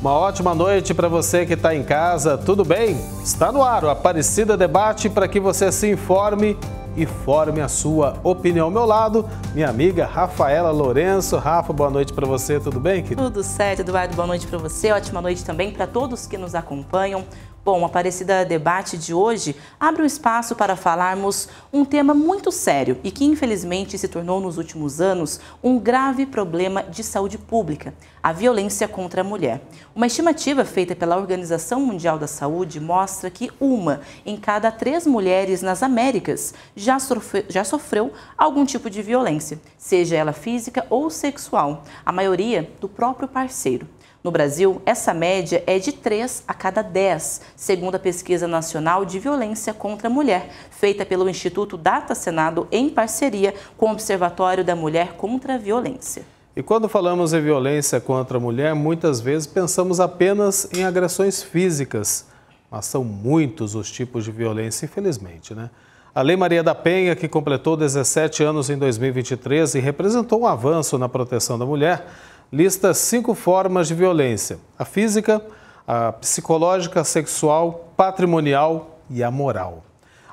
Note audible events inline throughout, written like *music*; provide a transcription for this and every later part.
Uma ótima noite para você que está em casa, tudo bem? Está no ar o Aparecida Debate para que você se informe e forme a sua opinião. Ao meu lado, minha amiga Rafaela Lourenço. Rafa, boa noite para você, tudo bem? Querido? Tudo certo, Eduardo, boa noite para você. Ótima noite também para todos que nos acompanham. Bom, o Aparecida Debate de hoje abre um espaço para falarmos um tema muito sério e que infelizmente se tornou nos últimos anos um grave problema de saúde pública, a violência contra a mulher. Uma estimativa feita pela Organização Mundial da Saúde mostra que uma em cada três mulheres nas Américas já, sofre, já sofreu algum tipo de violência, seja ela física ou sexual, a maioria do próprio parceiro. No Brasil, essa média é de 3 a cada 10, segundo a Pesquisa Nacional de Violência contra a Mulher, feita pelo Instituto Data Senado em parceria com o Observatório da Mulher contra a Violência. E quando falamos em violência contra a mulher, muitas vezes pensamos apenas em agressões físicas, mas são muitos os tipos de violência, infelizmente, né? A Lei Maria da Penha, que completou 17 anos em 2023 e representou um avanço na proteção da mulher, lista cinco formas de violência: a física, a psicológica, sexual, patrimonial e a moral.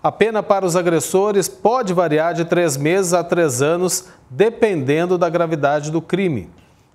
A pena para os agressores pode variar de três meses a três anos, dependendo da gravidade do crime.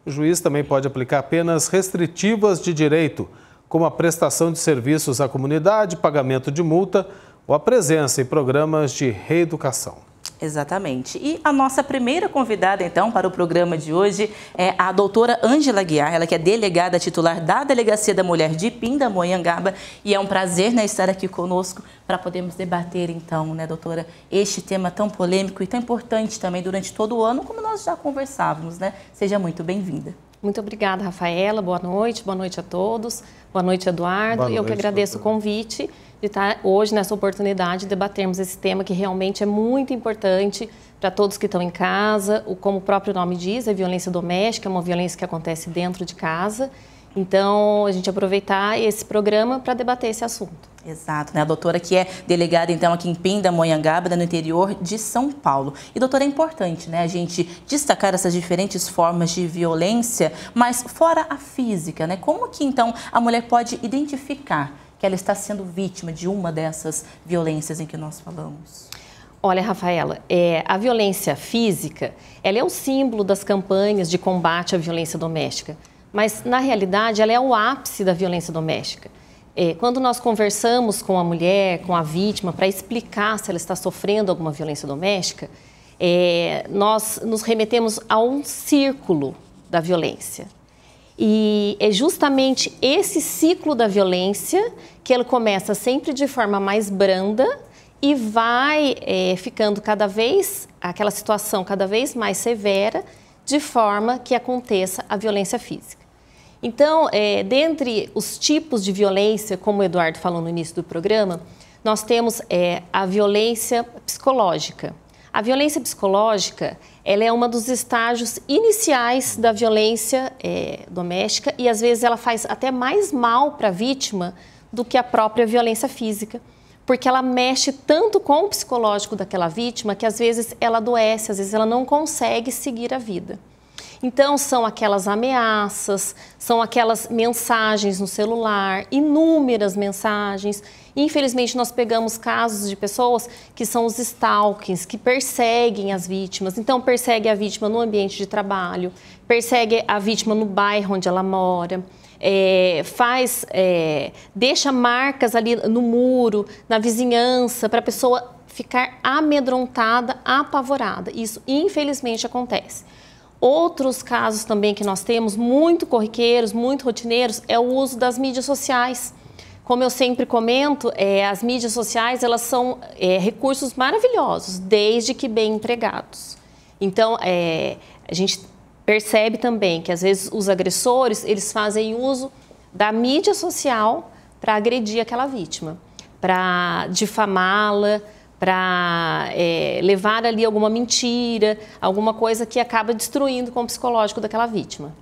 O juiz também pode aplicar penas restritivas de direito, como a prestação de serviços à comunidade, pagamento de multa ou a presença em programas de reeducação. Exatamente. E a nossa primeira convidada, então, para o programa de hoje é a doutora Ângela Guiar, ela que é delegada titular da Delegacia da Mulher de Pindamonhangaba. E é um prazer né, estar aqui conosco para podermos debater, então, né, doutora, este tema tão polêmico e tão importante também durante todo o ano, como nós já conversávamos, né? Seja muito bem-vinda. Muito obrigada, Rafaela. Boa noite, boa noite a todos. Boa noite, Eduardo. Boa noite, Eu que agradeço o convite de estar hoje nessa oportunidade de debatermos esse tema que realmente é muito importante para todos que estão em casa. O, como o próprio nome diz, a é violência doméstica é uma violência que acontece dentro de casa então, a gente aproveitar esse programa para debater esse assunto. Exato, né? A doutora que é delegada, então, aqui em Pindamonhangaba, no interior de São Paulo. E, doutora, é importante, né, a gente destacar essas diferentes formas de violência, mas fora a física, né? Como que, então, a mulher pode identificar que ela está sendo vítima de uma dessas violências em que nós falamos? Olha, Rafaela, é, a violência física, ela é o símbolo das campanhas de combate à violência doméstica mas na realidade ela é o ápice da violência doméstica. É, quando nós conversamos com a mulher, com a vítima, para explicar se ela está sofrendo alguma violência doméstica, é, nós nos remetemos a um círculo da violência. E é justamente esse ciclo da violência que ele começa sempre de forma mais branda e vai é, ficando cada vez, aquela situação cada vez mais severa, de forma que aconteça a violência física. Então, é, dentre os tipos de violência, como o Eduardo falou no início do programa, nós temos é, a violência psicológica. A violência psicológica ela é uma dos estágios iniciais da violência é, doméstica e às vezes ela faz até mais mal para a vítima do que a própria violência física, porque ela mexe tanto com o psicológico daquela vítima que às vezes ela adoece, às vezes ela não consegue seguir a vida. Então, são aquelas ameaças, são aquelas mensagens no celular, inúmeras mensagens. Infelizmente, nós pegamos casos de pessoas que são os stalkings, que perseguem as vítimas. Então, persegue a vítima no ambiente de trabalho, persegue a vítima no bairro onde ela mora. É, faz, é, deixa marcas ali no muro, na vizinhança, para a pessoa ficar amedrontada, apavorada. Isso infelizmente acontece. Outros casos também que nós temos, muito corriqueiros, muito rotineiros, é o uso das mídias sociais. Como eu sempre comento, é, as mídias sociais elas são é, recursos maravilhosos, desde que bem empregados. Então, é, a gente percebe também que às vezes os agressores eles fazem uso da mídia social para agredir aquela vítima, para difamá-la, para é, levar ali alguma mentira, alguma coisa que acaba destruindo com o psicológico daquela vítima.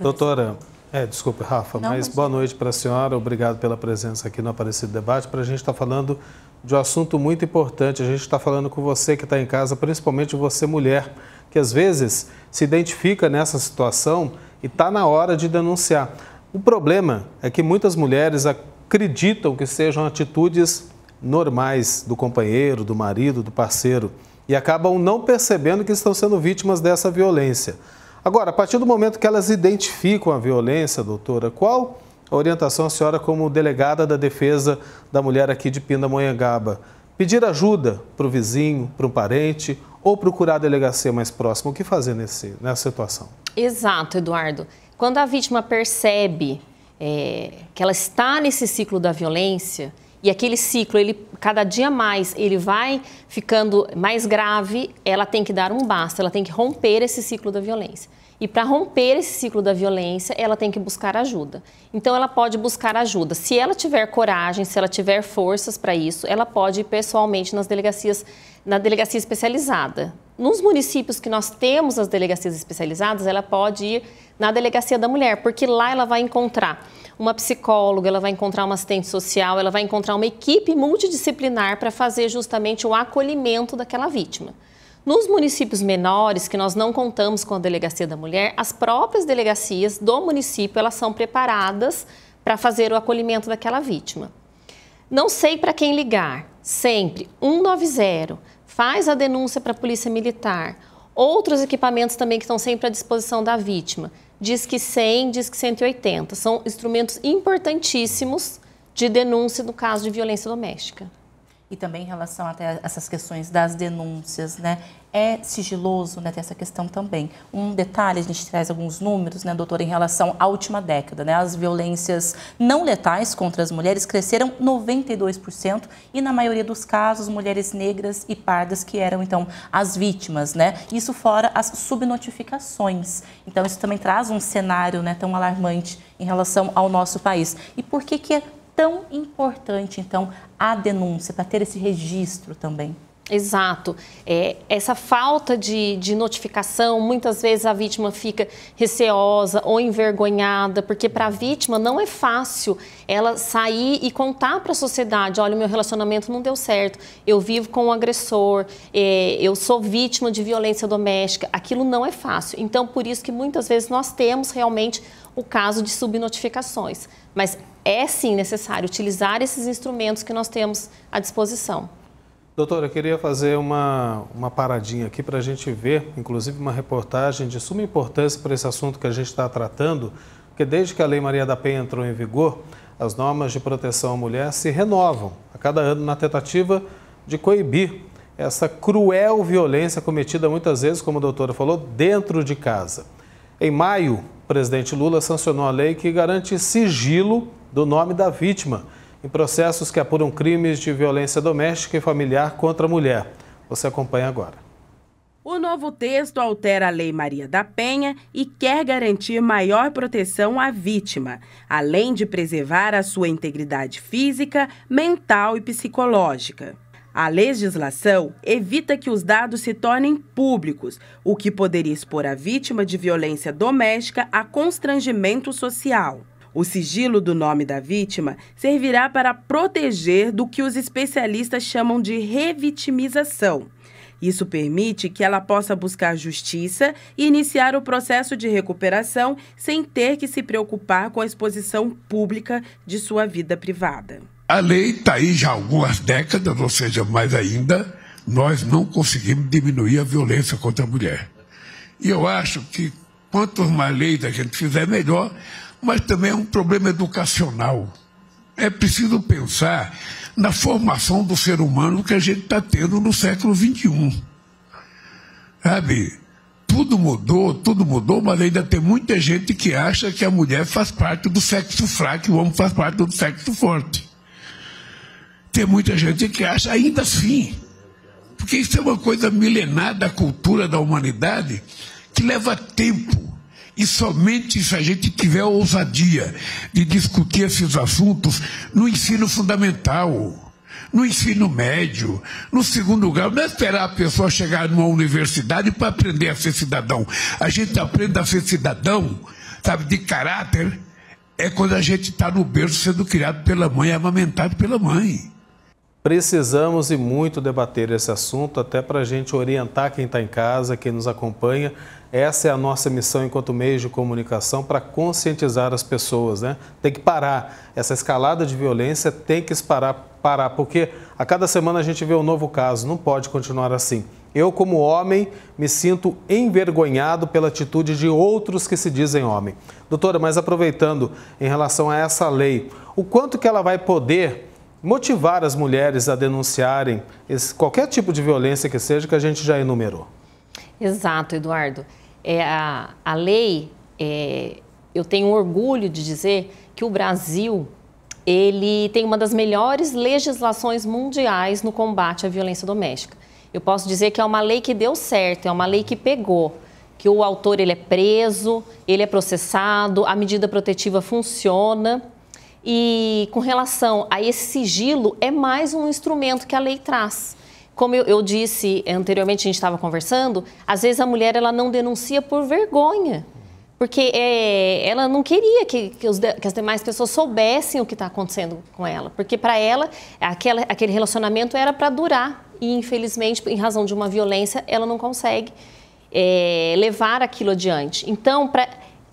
Doutora, é, desculpe, Rafa, Não, mas, mas, boa é. noite para a senhora, obrigado pela presença aqui no Aparecido Debate. Para a gente estar tá falando de um assunto muito importante, a gente está falando com você que está em casa, principalmente você mulher, que às vezes se identifica nessa situação e está na hora de denunciar. O problema é que muitas mulheres acreditam que sejam atitudes normais do companheiro, do marido, do parceiro e acabam não percebendo que estão sendo vítimas dessa violência. Agora, a partir do momento que elas identificam a violência, doutora, qual a orientação a senhora como delegada da defesa da mulher aqui de Pindamonhangaba? Pedir ajuda para o vizinho, para um parente ou procurar a delegacia mais próxima? O que fazer nesse, nessa situação? Exato, Eduardo. Quando a vítima percebe é, que ela está nesse ciclo da violência, e aquele ciclo, ele cada dia mais, ele vai ficando mais grave, ela tem que dar um basta, ela tem que romper esse ciclo da violência. E para romper esse ciclo da violência, ela tem que buscar ajuda. Então, ela pode buscar ajuda. Se ela tiver coragem, se ela tiver forças para isso, ela pode ir pessoalmente nas delegacias, na delegacia especializada. Nos municípios que nós temos as delegacias especializadas, ela pode ir na delegacia da mulher, porque lá ela vai encontrar uma psicóloga, ela vai encontrar uma assistente social, ela vai encontrar uma equipe multidisciplinar para fazer justamente o acolhimento daquela vítima. Nos municípios menores, que nós não contamos com a delegacia da mulher, as próprias delegacias do município elas são preparadas para fazer o acolhimento daquela vítima. Não sei para quem ligar, sempre 190, faz a denúncia para a Polícia Militar. Outros equipamentos também que estão sempre à disposição da vítima diz que 100, diz que 180. São instrumentos importantíssimos de denúncia no caso de violência doméstica e também em relação até essas questões das denúncias, né? É sigiloso, né? essa questão também. Um detalhe, a gente traz alguns números, né, doutora, em relação à última década, né? As violências não letais contra as mulheres cresceram 92% e na maioria dos casos mulheres negras e pardas que eram então as vítimas, né? Isso fora as subnotificações. Então isso também traz um cenário, né, tão alarmante em relação ao nosso país. E por que que é tão importante, então, a denúncia, para ter esse registro também. Exato. É, essa falta de, de, notificação, muitas vezes a vítima fica receosa ou envergonhada, porque para a vítima não é fácil ela sair e contar para a sociedade: olha, o meu relacionamento não deu certo, eu vivo com um agressor, é, eu sou vítima de violência doméstica. Aquilo não é fácil. Então, por isso que muitas vezes nós temos realmente o caso de subnotificações. Mas é sim necessário utilizar esses instrumentos que nós temos à disposição. Doutora, eu queria fazer uma, uma paradinha aqui para a gente ver, inclusive, uma reportagem de suma importância para esse assunto que a gente está tratando, porque desde que a Lei Maria da Penha entrou em vigor, as normas de proteção à mulher se renovam a cada ano na tentativa de coibir essa cruel violência cometida muitas vezes, como a doutora falou, dentro de casa. Em maio, o presidente Lula sancionou a lei que garante sigilo do nome da vítima em processos que apuram crimes de violência doméstica e familiar contra a mulher. Você acompanha agora. O novo texto altera a Lei Maria da Penha e quer garantir maior proteção à vítima, além de preservar a sua integridade física, mental e psicológica. A legislação evita que os dados se tornem públicos, o que poderia expor a vítima de violência doméstica a constrangimento social. O sigilo do nome da vítima servirá para proteger do que os especialistas chamam de revitimização. Isso permite que ela possa buscar justiça e iniciar o processo de recuperação sem ter que se preocupar com a exposição pública de sua vida privada. A lei está aí já há algumas décadas, ou seja, mais ainda, nós não conseguimos diminuir a violência contra a mulher. E eu acho que quanto mais leis a gente fizer, melhor, mas também é um problema educacional. É preciso pensar na formação do ser humano que a gente está tendo no século XXI. Sabe? Tudo mudou, tudo mudou, mas ainda tem muita gente que acha que a mulher faz parte do sexo fraco e o homem faz parte do sexo forte. Tem muita gente que acha, ainda assim, porque isso é uma coisa milenar da cultura da humanidade que leva tempo. E somente se a gente tiver a ousadia de discutir esses assuntos no ensino fundamental, no ensino médio, no segundo grau, não é esperar a pessoa chegar numa universidade para aprender a ser cidadão. A gente aprende a ser cidadão, sabe, de caráter, é quando a gente está no berço sendo criado pela mãe, amamentado pela mãe. Precisamos e muito debater esse assunto, até para a gente orientar quem está em casa, quem nos acompanha. Essa é a nossa missão enquanto meio de comunicação para conscientizar as pessoas. Né? Tem que parar. Essa escalada de violência tem que parar, parar, porque a cada semana a gente vê um novo caso, não pode continuar assim. Eu, como homem, me sinto envergonhado pela atitude de outros que se dizem homem. Doutora, mas aproveitando em relação a essa lei, o quanto que ela vai poder motivar as mulheres a denunciarem esse, qualquer tipo de violência que seja, que a gente já enumerou. Exato, Eduardo. É, a, a lei, é, eu tenho orgulho de dizer que o Brasil ele tem uma das melhores legislações mundiais no combate à violência doméstica. Eu posso dizer que é uma lei que deu certo, é uma lei que pegou, que o autor ele é preso, ele é processado, a medida protetiva funciona e com relação a esse sigilo, é mais um instrumento que a lei traz. Como eu, eu disse anteriormente, a gente estava conversando, às vezes a mulher ela não denuncia por vergonha, porque é, ela não queria que, que, os, que, as demais pessoas soubessem o que está acontecendo com ela, porque para ela aquela, aquele relacionamento era para durar e infelizmente, em razão de uma violência, ela não consegue é, levar aquilo adiante. Então, para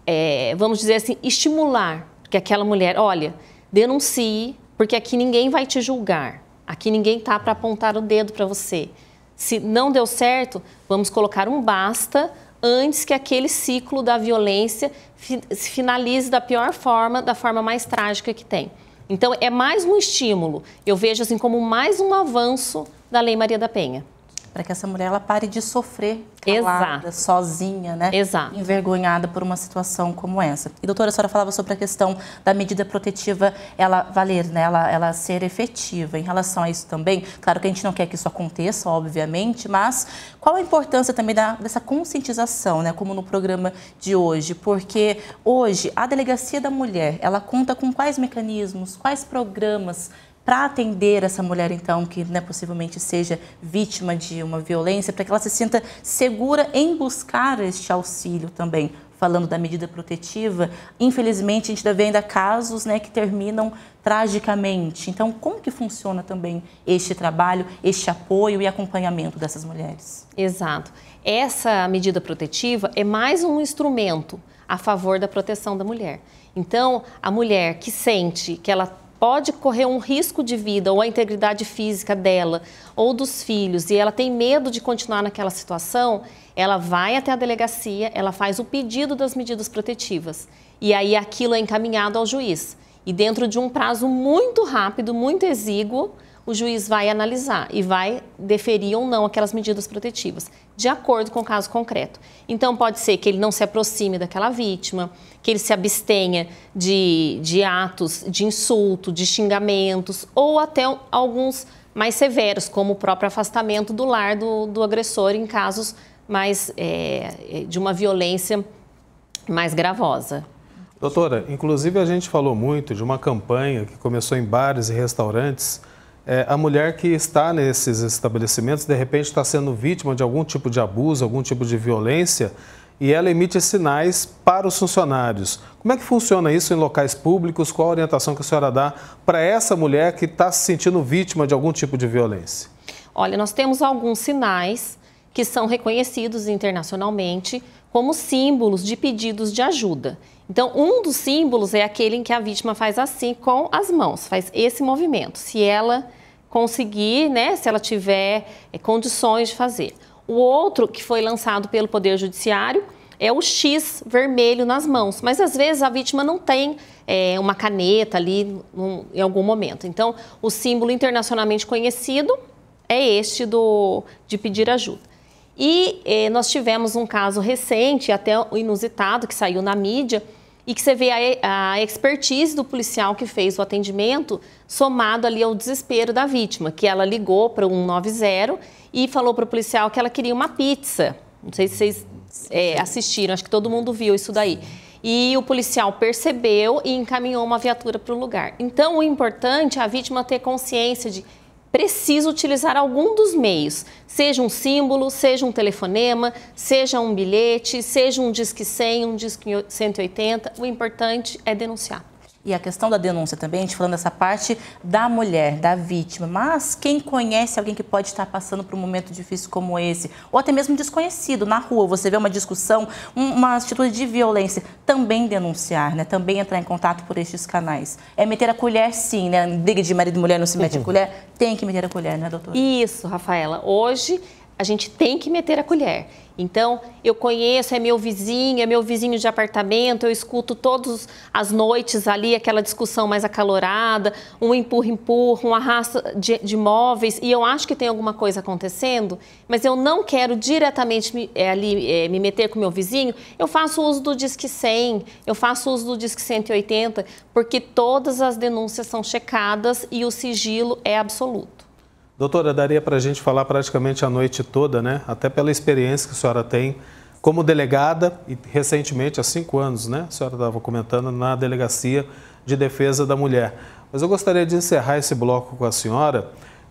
é, vamos dizer assim, estimular que aquela mulher, olha, denuncie, porque aqui ninguém vai te julgar. Aqui ninguém tá para apontar o dedo para você. Se não deu certo, vamos colocar um basta antes que aquele ciclo da violência se finalize da pior forma, da forma mais trágica que tem. Então é mais um estímulo. Eu vejo assim como mais um avanço da Lei Maria da Penha para que essa mulher ela pare de sofrer calada, Exato. sozinha, né? Exato. Envergonhada por uma situação como essa. E doutora, a senhora falava sobre a questão da medida protetiva ela valer, né? Ela, ela ser efetiva. Em relação a isso também, claro que a gente não quer que isso aconteça, obviamente, mas qual a importância também da, dessa conscientização, né? Como no programa de hoje, porque hoje a delegacia da mulher ela conta com quais mecanismos, quais programas para atender essa mulher, então, que né, possivelmente seja vítima de uma violência, para que ela se sinta segura em buscar este auxílio também? Falando da medida protetiva, infelizmente a gente ainda vê ainda casos né, que terminam tragicamente. Então, como que funciona também este trabalho, este apoio e acompanhamento dessas mulheres? Exato. Essa medida protetiva é mais um instrumento a favor da proteção da mulher. Então, a mulher que sente que ela pode correr um risco de vida ou a integridade física dela ou dos filhos e ela tem medo de continuar naquela situação, ela vai até a delegacia, ela faz o pedido das medidas protetivas e aí aquilo é encaminhado ao juiz. E dentro de um prazo muito rápido, muito exíguo, o juiz vai analisar e vai deferir ou não aquelas medidas protetivas, de acordo com o caso concreto. Então, pode ser que ele não se aproxime daquela vítima, que ele se abstenha de, de atos de insulto, de xingamentos, ou até alguns mais severos, como o próprio afastamento do lar do, do agressor em casos mais é, de uma violência mais gravosa. Doutora, inclusive a gente falou muito de uma campanha que começou em bares e restaurantes é, a mulher que está nesses estabelecimentos, de repente, está sendo vítima de algum tipo de abuso, algum tipo de violência, e ela emite sinais para os funcionários. Como é que funciona isso em locais públicos? Qual a orientação que a senhora dá para essa mulher que está se sentindo vítima de algum tipo de violência? Olha, nós temos alguns sinais que são reconhecidos internacionalmente como símbolos de pedidos de ajuda. Então, um dos símbolos é aquele em que a vítima faz assim com as mãos, faz esse movimento. Se ela conseguir, né, se ela tiver é, condições de fazer. O outro que foi lançado pelo Poder Judiciário é o X vermelho nas mãos, mas às vezes a vítima não tem é, uma caneta ali em algum momento. Então, o símbolo internacionalmente conhecido é este do de pedir ajuda. E eh, nós tivemos um caso recente, até inusitado, que saiu na mídia, e que você vê a, a expertise do policial que fez o atendimento somado ali ao desespero da vítima, que ela ligou para o 190 e falou para o policial que ela queria uma pizza. Não sei se vocês é, assistiram, acho que todo mundo viu isso daí. E o policial percebeu e encaminhou uma viatura para o lugar. Então, o importante é a vítima ter consciência de preciso utilizar algum dos meios, seja um símbolo, seja um telefonema, seja um bilhete, seja um disque 100, um disque 180. O importante é denunciar. E a questão da denúncia também, a gente falando dessa parte da mulher, da vítima. Mas quem conhece alguém que pode estar passando por um momento difícil como esse, ou até mesmo desconhecido na rua, você vê uma discussão, uma atitude de violência, também denunciar, né? Também entrar em contato por estes canais. É meter a colher, sim, né? Briga de marido e mulher não se mete a uhum. colher, tem que meter a colher, né, doutora? Isso, Rafaela. Hoje a gente tem que meter a colher. Então, eu conheço, é meu vizinho, é meu vizinho de apartamento, eu escuto todas as noites ali aquela discussão mais acalorada, um empurra-empurra, um arrasto de, de móveis, e eu acho que tem alguma coisa acontecendo, mas eu não quero diretamente me, é, ali, é, me meter com meu vizinho, eu faço uso do Disque 100, eu faço uso do Disque 180, porque todas as denúncias são checadas e o sigilo é absoluto. Doutora, daria para a gente falar praticamente a noite toda, né? Até pela experiência que a senhora tem como delegada e recentemente, há cinco anos, né? A senhora estava comentando na Delegacia de Defesa da Mulher. Mas eu gostaria de encerrar esse bloco com a senhora,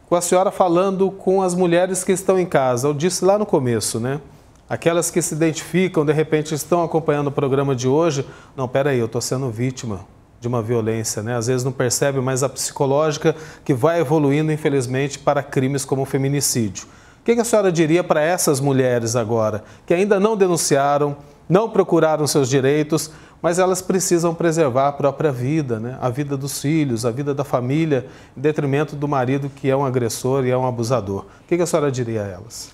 com a senhora falando com as mulheres que estão em casa. Eu disse lá no começo, né? Aquelas que se identificam, de repente estão acompanhando o programa de hoje. Não, peraí, eu estou sendo vítima de uma violência, né? Às vezes não percebe, mas a psicológica que vai evoluindo, infelizmente, para crimes como o feminicídio. O que a senhora diria para essas mulheres agora, que ainda não denunciaram, não procuraram seus direitos, mas elas precisam preservar a própria vida, né? a vida dos filhos, a vida da família, em detrimento do marido que é um agressor e é um abusador. O que a senhora diria a elas?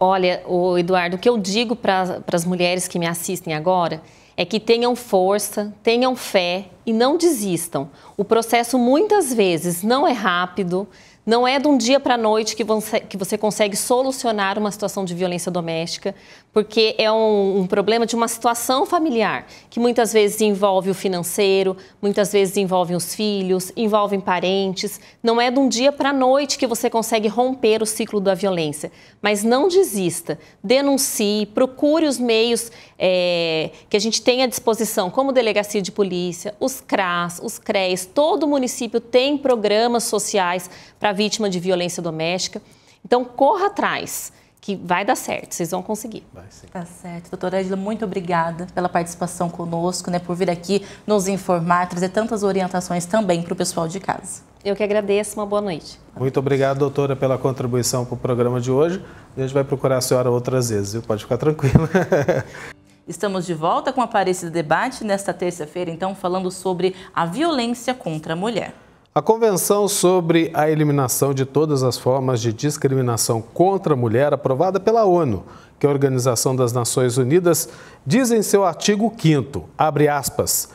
Olha, o Eduardo, o que eu digo para as mulheres que me assistem agora é que tenham força, tenham fé e não desistam. O processo muitas vezes não é rápido, não é de um dia para a noite que você, que você consegue solucionar uma situação de violência doméstica, porque é um, um, problema de uma situação familiar, que muitas vezes envolve o financeiro, muitas vezes envolve os filhos, envolvem parentes. Não é de um dia para a noite que você consegue romper o ciclo da violência. Mas não desista, denuncie, procure os meios é, que a gente tem à disposição, como delegacia de polícia, os CRAS, os CREs, todo município tem programas sociais para vítima de violência doméstica. Então, corra atrás, que vai dar certo, vocês vão conseguir. Vai sim. Tá certo. Doutora Edila, muito obrigada pela participação conosco, né, por vir aqui nos informar, trazer tantas orientações também para o pessoal de casa. Eu que agradeço, uma boa noite. Muito obrigado, doutora, pela contribuição para o programa de hoje. A gente vai procurar a senhora outras vezes, viu? Pode ficar tranquila. *laughs* Estamos de volta com o do Debate nesta terça-feira, então, falando sobre a violência contra a mulher. A Convenção sobre a Eliminação de Todas as Formas de Discriminação contra a Mulher, aprovada pela ONU, que é a Organização das Nações Unidas, diz em seu artigo 5 abre aspas,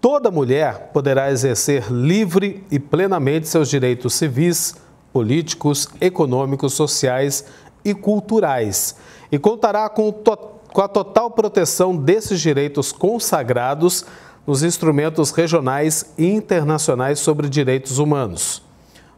toda mulher poderá exercer livre e plenamente seus direitos civis, políticos, econômicos, sociais e culturais, e contará com, to com a total proteção desses direitos consagrados nos instrumentos regionais e internacionais sobre direitos humanos.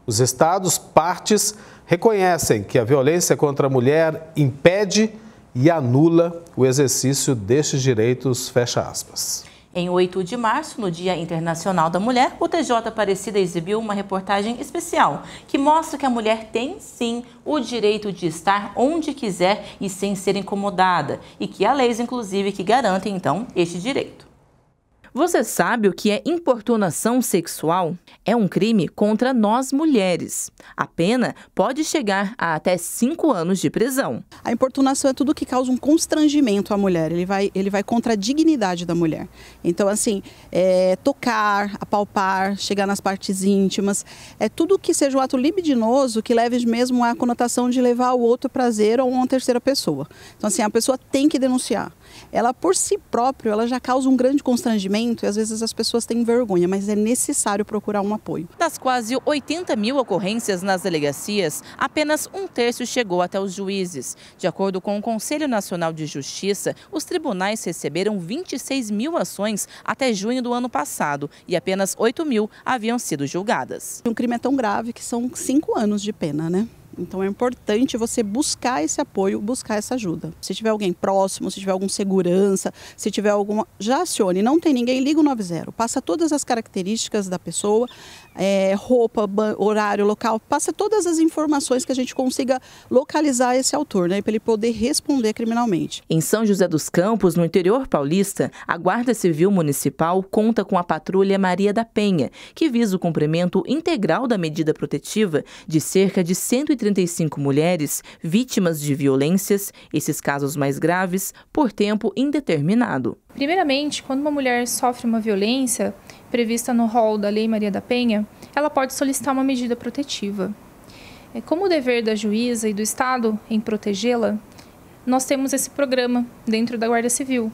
Os Estados partes reconhecem que a violência contra a mulher impede e anula o exercício destes direitos. Fecha aspas. Em 8 de março, no Dia Internacional da Mulher, o TJ Aparecida exibiu uma reportagem especial que mostra que a mulher tem sim o direito de estar onde quiser e sem ser incomodada, e que há leis, inclusive, que garantem então este direito. Você sabe o que é importunação sexual? É um crime contra nós mulheres. A pena pode chegar a até cinco anos de prisão. A importunação é tudo que causa um constrangimento à mulher. Ele vai, ele vai contra a dignidade da mulher. Então, assim, é, tocar, apalpar, chegar nas partes íntimas, é tudo que seja um ato libidinoso que leve mesmo à conotação de levar o outro prazer ou uma terceira pessoa. Então, assim, a pessoa tem que denunciar ela por si própria ela já causa um grande constrangimento e às vezes as pessoas têm vergonha, mas é necessário procurar um apoio. Das quase 80 mil ocorrências nas delegacias, apenas um terço chegou até os juízes. De acordo com o Conselho Nacional de Justiça, os tribunais receberam 26 mil ações até junho do ano passado e apenas 8 mil haviam sido julgadas. Um crime é tão grave que são cinco anos de pena, né? Então é importante você buscar esse apoio, buscar essa ajuda. Se tiver alguém próximo, se tiver algum segurança, se tiver alguma. Já acione. Não tem ninguém, liga o 90. Passa todas as características da pessoa, é, roupa, horário, local, passa todas as informações que a gente consiga localizar esse autor, né, para ele poder responder criminalmente. Em São José dos Campos, no interior paulista, a Guarda Civil Municipal conta com a patrulha Maria da Penha, que visa o cumprimento integral da medida protetiva de cerca de 135 mulheres vítimas de violências, esses casos mais graves, por tempo indeterminado. Primeiramente, quando uma mulher sofre uma violência, prevista no rol da Lei Maria da Penha, ela pode solicitar uma medida protetiva. É, como o dever da juíza e do Estado em protegê-la, nós temos esse programa dentro da Guarda Civil,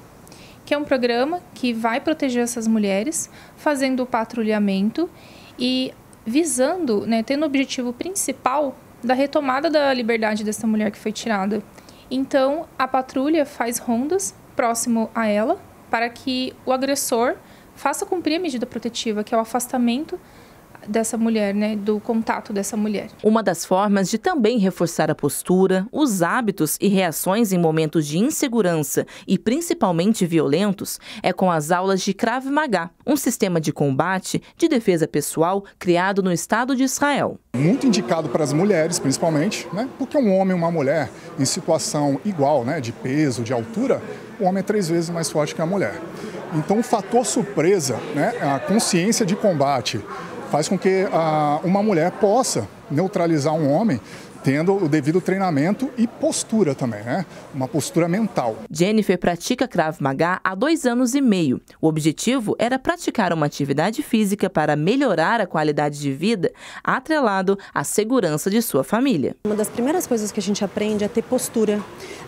que é um programa que vai proteger essas mulheres, fazendo o patrulhamento e visando, né, tendo o objetivo principal da retomada da liberdade dessa mulher que foi tirada. Então, a patrulha faz rondas próximo a ela para que o agressor faça cumprir a medida protetiva, que é o afastamento dessa mulher, né, do contato dessa mulher. Uma das formas de também reforçar a postura, os hábitos e reações em momentos de insegurança e principalmente violentos é com as aulas de Krav Maga, um sistema de combate de defesa pessoal criado no Estado de Israel. Muito indicado para as mulheres, principalmente, né? porque um homem e uma mulher em situação igual, né? de peso, de altura, o homem é três vezes mais forte que a mulher. Então, o fator surpresa, né? a consciência de combate, faz com que ah, uma mulher possa neutralizar um homem tendo o devido treinamento e postura também, né? Uma postura mental. Jennifer pratica Krav Maga há dois anos e meio. O objetivo era praticar uma atividade física para melhorar a qualidade de vida, atrelado à segurança de sua família. Uma das primeiras coisas que a gente aprende é ter postura,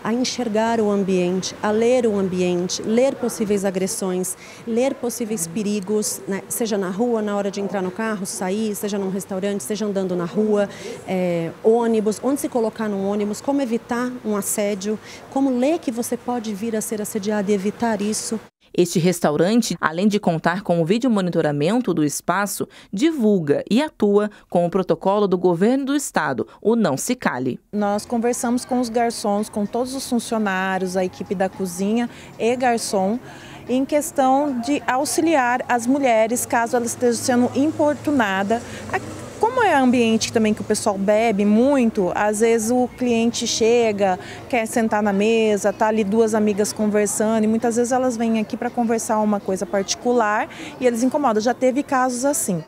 a enxergar o ambiente, a ler o ambiente, ler possíveis agressões, ler possíveis perigos, né? seja na rua, na hora de entrar no carro, sair, seja num restaurante, seja andando na rua, é, ônibus ônibus, onde se colocar no ônibus, como evitar um assédio, como ler que você pode vir a ser assediado e evitar isso. Este restaurante, além de contar com o vídeo monitoramento do espaço, divulga e atua com o protocolo do governo do estado, o Não Se Cale. Nós conversamos com os garçons, com todos os funcionários, a equipe da cozinha e garçom, em questão de auxiliar as mulheres caso ela esteja sendo importunada como é ambiente também que o pessoal bebe muito, às vezes o cliente chega, quer sentar na mesa, tá ali duas amigas conversando e muitas vezes elas vêm aqui para conversar uma coisa particular e eles incomodam. Já teve casos assim.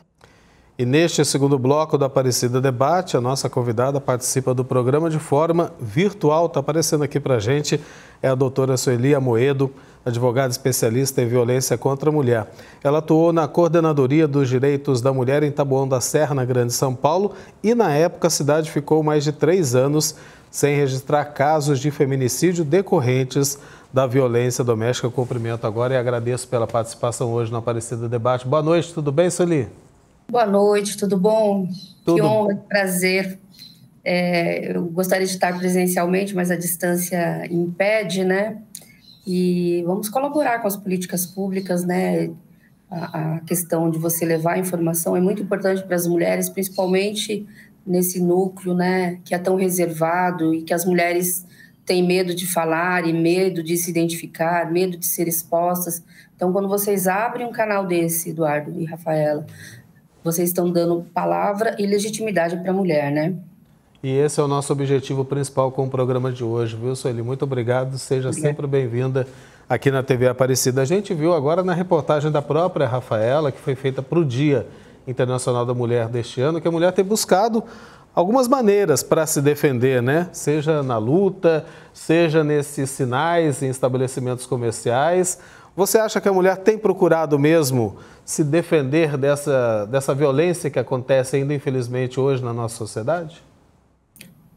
E neste segundo bloco da Aparecida Debate, a nossa convidada participa do programa de forma virtual, está aparecendo aqui para a gente, é a doutora Sueli Amoedo advogada especialista em violência contra a mulher. Ela atuou na Coordenadoria dos Direitos da Mulher em Taboão da Serra, na Grande São Paulo, e na época a cidade ficou mais de três anos sem registrar casos de feminicídio decorrentes da violência doméstica. cumprimento agora e agradeço pela participação hoje no Aparecida Debate. Boa noite, tudo bem, Soli? Boa noite, tudo bom? Tudo. Que honra, que prazer. É, eu gostaria de estar presencialmente, mas a distância impede, né? E vamos colaborar com as políticas públicas, né? A, a questão de você levar a informação é muito importante para as mulheres, principalmente nesse núcleo, né? Que é tão reservado e que as mulheres têm medo de falar e medo de se identificar, medo de ser expostas. Então, quando vocês abrem um canal desse, Eduardo e Rafaela, vocês estão dando palavra e legitimidade para a mulher, né? E esse é o nosso objetivo principal com o programa de hoje, viu, Sueli? Muito obrigado, seja obrigado. sempre bem-vinda aqui na TV Aparecida. A gente viu agora na reportagem da própria Rafaela, que foi feita para o Dia Internacional da Mulher deste ano, que a mulher tem buscado algumas maneiras para se defender, né? Seja na luta, seja nesses sinais em estabelecimentos comerciais. Você acha que a mulher tem procurado mesmo se defender dessa, dessa violência que acontece ainda, infelizmente, hoje na nossa sociedade?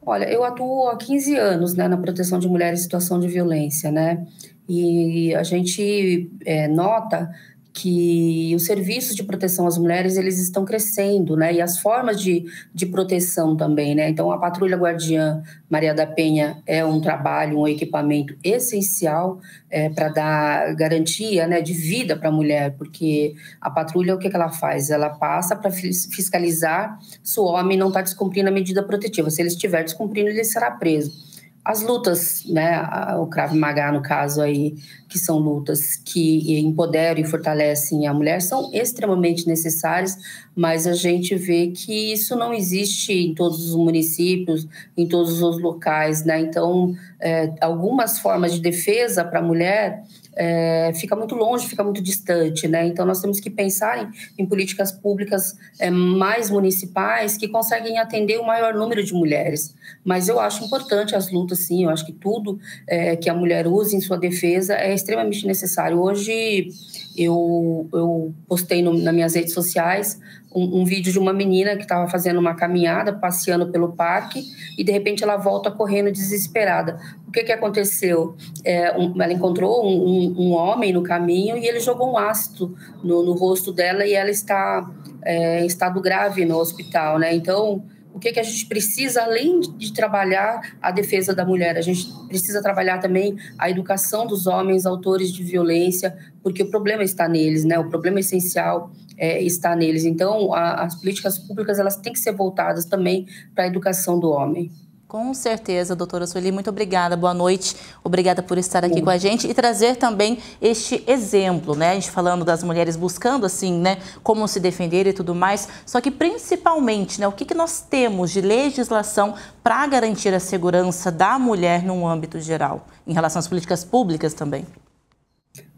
Olha, eu atuo há 15 anos né, na proteção de mulheres em situação de violência, né? E a gente é, nota que os serviços de proteção às mulheres eles estão crescendo, né? E as formas de, de proteção também, né? Então a patrulha guardiã Maria da Penha é um trabalho, um equipamento essencial é, para dar garantia, né, de vida para a mulher, porque a patrulha o que, que ela faz? Ela passa para fiscalizar se o homem não está descumprindo a medida protetiva. Se ele estiver descumprindo, ele será preso as lutas, né, o Krav Maga no caso aí, que são lutas que empoderam e fortalecem a mulher, são extremamente necessárias, mas a gente vê que isso não existe em todos os municípios, em todos os locais, né? Então, é, algumas formas de defesa para a mulher é, fica muito longe, fica muito distante, né? Então nós temos que pensar em, em políticas públicas é, mais municipais que conseguem atender o maior número de mulheres. Mas eu acho importante as lutas, sim. Eu acho que tudo é, que a mulher use em sua defesa é extremamente necessário. Hoje eu, eu postei no, nas minhas redes sociais um, um, vídeo de uma menina que estava fazendo uma caminhada, passeando pelo parque, e de repente ela volta correndo desesperada que, que aconteceu? É, um, ela encontrou um, um, homem no caminho e ele jogou um ácido no, no rosto dela e ela está é, em estado grave no hospital, né? Então, o que, que a gente precisa, além de trabalhar a defesa da mulher, a gente precisa trabalhar também a educação dos homens autores de violência, porque o problema está neles, né? O problema essencial é, está neles. Então, a, as políticas públicas elas têm que ser voltadas também para a educação do homem. Com certeza, doutora Sueli, muito obrigada, boa noite, obrigada por estar aqui Sim. com a gente e trazer também este exemplo, né? A gente falando das mulheres buscando, assim, né, como se defender e tudo mais, só que principalmente, né, o que, que nós temos de legislação para garantir a segurança da mulher num âmbito geral, em relação às políticas públicas também?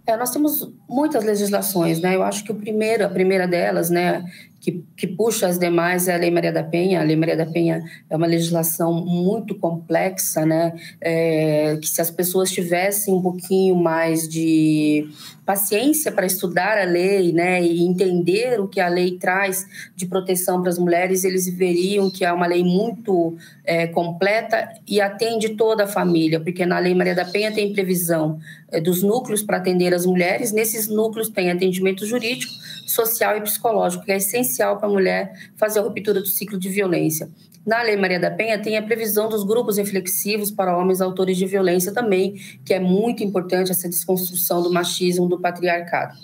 É, nós temos muitas legislações, né? Eu acho que o primeiro, a primeira delas, né, que, que puxa as demais é a Lei Maria da Penha. A Lei Maria da Penha é uma legislação muito complexa, né? É, que se as pessoas tivessem um pouquinho mais de paciência para estudar a lei, né, e entender o que a lei traz de proteção para as mulheres, eles veriam que é uma lei muito é, completa e atende toda a família, porque na Lei Maria da Penha tem previsão é, dos núcleos para atender as mulheres, nesses núcleos tem atendimento jurídico, social e psicológico, que é essencial para a mulher fazer a ruptura do ciclo de violência. Na Lei Maria da Penha tem a previsão dos grupos reflexivos para homens autores de violência também, que é muito importante essa desconstrução do machismo, do patriarcado.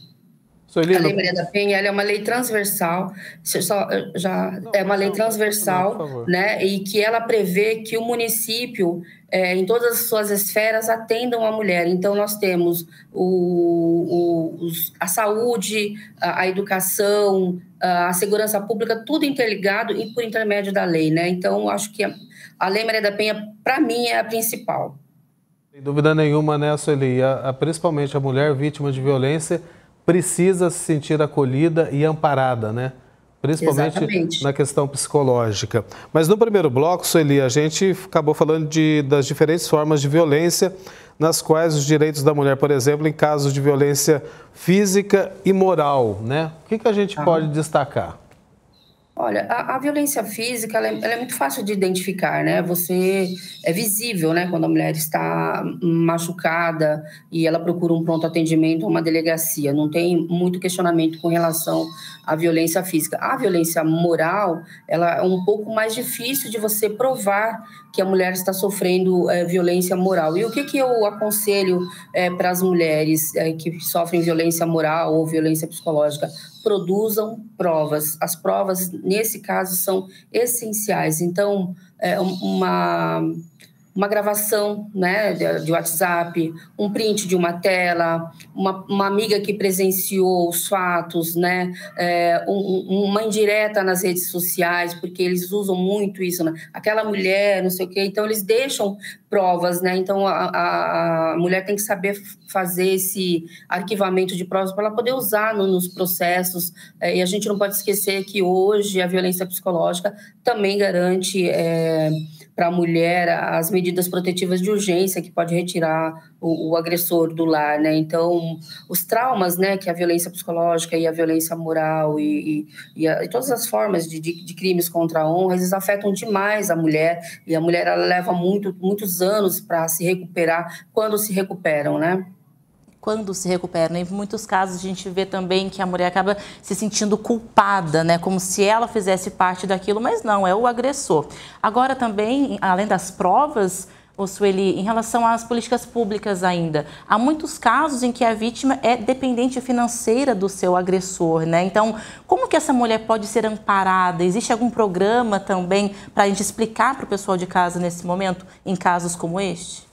A Lei Maria da Penha é uma lei transversal, só, já não, é uma lei transversal, não, né? E que ela prevê que o município, é, em todas as suas esferas, atendam a mulher. Então nós temos o, o, os, a saúde, a, a educação, a, a segurança pública, tudo interligado e por intermédio da lei, né? Então acho que a, a Lei Maria da Penha, para mim, é a principal. Sem dúvida nenhuma, né, Sueli? principalmente a mulher vítima de violência precisa se sentir acolhida e amparada, né? Principalmente Exatamente. na questão psicológica. Mas no primeiro bloco, Sueli, a gente acabou falando de, das diferentes formas de violência, nas quais os direitos da mulher, por exemplo, em casos de violência física e moral, né? O que, que a gente ah. pode destacar? Olha, a, a violência física ela é, ela é, muito fácil de identificar, né? Você é visível, né? Quando a mulher está machucada e ela procura um pronto atendimento, uma delegacia, não tem muito questionamento com relação à violência física. A violência moral, ela é um pouco mais difícil de você provar que a mulher está sofrendo é, violência moral. E o que que eu aconselho é, para as mulheres é, que sofrem violência moral ou violência psicológica? produzam provas. As provas, nesse caso, são essenciais. Então, é uma uma gravação né, de, WhatsApp, um print de uma tela, uma, uma amiga que presenciou os fatos, né, é, um, uma indireta nas redes sociais, porque eles usam muito isso, né? aquela mulher, não sei o quê, então eles deixam provas, né? Então a, a mulher tem que saber fazer esse arquivamento de provas para ela poder usar no, nos processos. É, e a gente não pode esquecer que hoje a violência psicológica também garante. É, para a mulher as medidas protetivas de urgência que pode retirar o, o, agressor do lar, né? Então, os traumas, né, que a violência psicológica e a violência moral e, e, e, a, e todas as formas de, de, de, crimes contra a honra, eles afetam demais a mulher e a mulher ela leva muito, muitos anos para se recuperar quando se recuperam, né? quando se recuperam. Né? Em muitos casos a gente vê também que a mulher acaba se sentindo culpada, né, como se ela fizesse parte daquilo, mas não, é o agressor. Agora também, além das provas, o Sueli, em relação às políticas públicas ainda, há muitos casos em que a vítima é dependente financeira do seu agressor, né? Então, como que essa mulher pode ser amparada? Existe algum programa também para a gente explicar para o pessoal de casa nesse momento, em casos como este?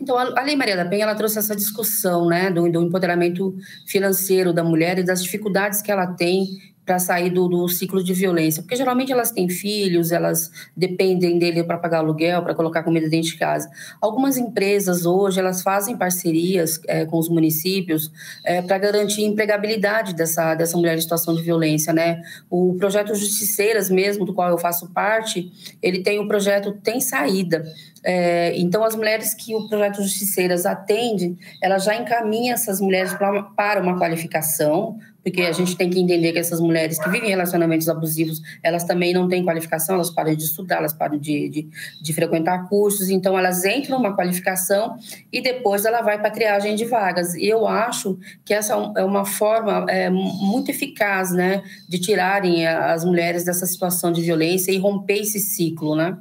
Então, a Lei Maria da Penha ela trouxe essa discussão né, do, do empoderamento financeiro da mulher e das dificuldades que ela tem para sair do, do, ciclo de violência, porque geralmente elas têm filhos, elas dependem dele para pagar aluguel, para colocar comida dentro de casa. Algumas empresas hoje elas fazem parcerias é, com os municípios é, para garantir a empregabilidade dessa dessa mulher em situação de violência, né? O projeto Justiceiras mesmo, do qual eu faço parte, ele tem o um projeto Tem Saída é, então, as mulheres que o projeto Justiceiras atende, ela já encaminha essas mulheres pra, para uma qualificação, porque a gente tem que entender que essas mulheres que vivem relacionamentos abusivos, elas também não têm qualificação, elas param de estudar, elas param de, de, de frequentar cursos, então elas entram numa qualificação e depois ela vai para triagem de vagas. E eu acho que essa é, é uma forma é, muito eficaz, né, de tirarem as mulheres dessa situação de violência e romper esse ciclo, né?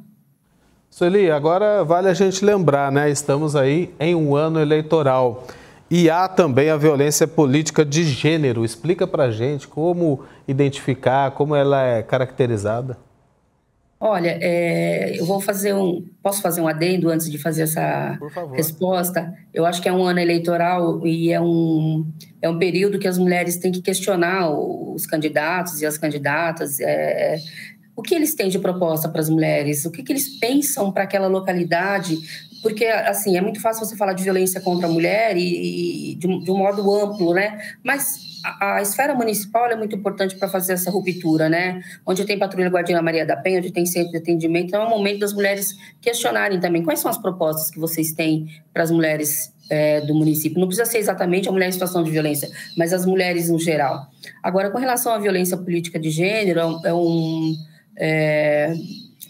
Sueli, agora vale a gente lembrar, né? Estamos aí em um ano eleitoral. E há também a violência política de gênero. Explica para gente como identificar, como ela é caracterizada. Olha, é, eu vou fazer um. Posso fazer um adendo antes de fazer essa resposta? Eu acho que é um ano eleitoral e é um, é um período que as mulheres têm que questionar os candidatos e as candidatas, é, o que eles têm de proposta para as mulheres, o que, que eles pensam para aquela localidade, porque assim é muito fácil você falar de violência contra a mulher e, e de, um, de, um modo amplo, né? Mas a, a esfera municipal é muito importante para fazer essa ruptura, né? Onde tem patrulha Guardiã Maria da Penha, onde tem centro de atendimento, então é um momento das mulheres questionarem também quais são as propostas que vocês têm para as mulheres é, do município. Não precisa ser exatamente a mulher em situação de violência, mas as mulheres no geral. Agora, com relação à violência política de gênero, é um, é um é,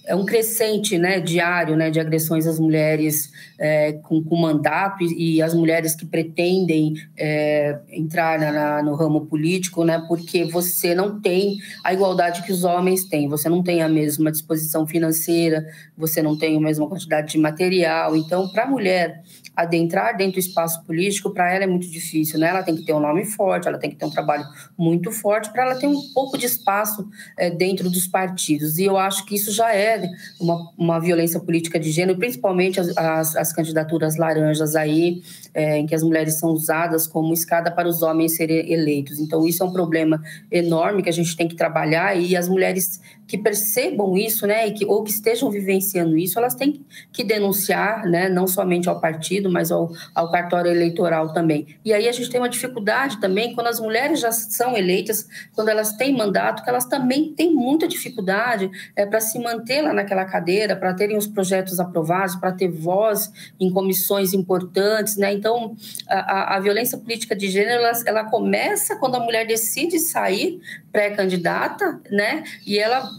é um crescente né, diário né, de agressões às mulheres é, com, com, mandato e, e, as mulheres que pretendem é, entrar na, no ramo político, né, porque você não tem a igualdade que os homens têm, você não tem a mesma disposição financeira, você não tem a mesma quantidade de material. Então, para a mulher adentrar dentro do espaço político, para ela é muito difícil, né? Ela tem que ter um nome forte, ela tem que ter um trabalho muito forte, para ela ter um pouco de espaço é, dentro dos partidos. E eu acho que isso já é uma, uma violência política de gênero, principalmente as, as, as candidaturas laranjas aí, é, em que as mulheres são usadas como escada para os homens serem eleitos. Então, isso é um problema enorme que a gente tem que trabalhar e as mulheres que percebam isso, né, e que, ou que estejam vivenciando isso, elas têm que denunciar, né, não somente ao partido, mas ao, ao cartório eleitoral também. E aí a gente tem uma dificuldade também quando as mulheres já são eleitas, quando elas têm mandato, que elas também têm muita dificuldade é, para se manter naquela cadeira, para terem os projetos aprovados, para ter voz em comissões importantes. Né? Então, a, a violência política de gênero, ela, ela começa quando a mulher decide sair pré-candidata, né? e ela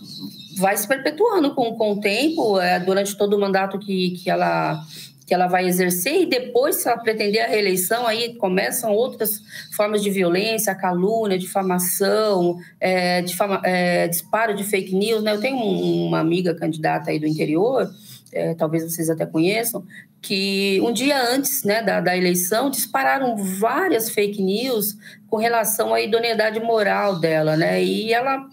vai se perpetuando com, com o tempo, é, durante todo o mandato que, que ela que ela vai exercer e depois, se ela pretender a reeleição, aí começam outras formas de violência, calúnia, difamação, é, difama, é, disparo de fake news. Né? Eu tenho uma amiga candidata aí do interior, é, talvez vocês até conheçam, que um dia antes né, da, da, eleição dispararam várias fake news com relação à idoneidade moral dela, né? E ela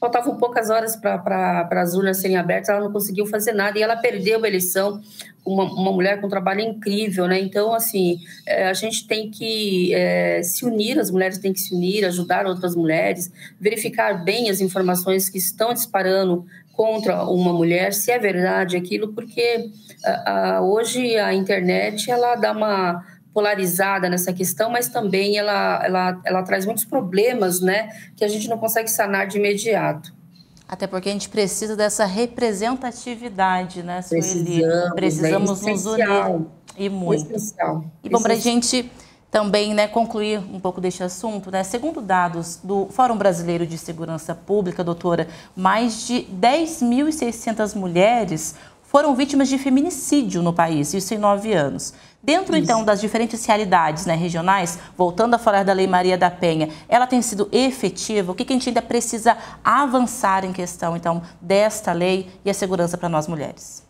faltavam poucas horas para as urnas serem abertas, ela não conseguiu fazer nada e ela perdeu a eleição uma, uma, mulher com um trabalho incrível, né? Então, assim, é, a gente tem que é, se unir, as mulheres têm que se unir, ajudar outras mulheres, verificar bem as informações que estão disparando contra uma mulher, se é verdade aquilo, porque a, a, hoje a internet ela dá uma polarizada nessa questão, mas também ela, ela, ela traz muitos problemas, né? Que a gente não consegue sanar de imediato. Até porque a gente precisa dessa representatividade, né, Sueli? Precisamos, né, Precisamos é nos unir. E muito. essencial. E bom, para a gente também né, concluir um pouco deste assunto, né, segundo dados do Fórum Brasileiro de Segurança Pública, doutora, mais de 10.600 mulheres foram vítimas de feminicídio no país, isso em nove anos. Dentro, Isso. então, das diferentes realidades né, regionais, voltando a falar da Lei Maria da Penha, ela tem sido efetiva? O que, que a gente ainda precisa avançar em questão, então, desta lei e a segurança para nós mulheres?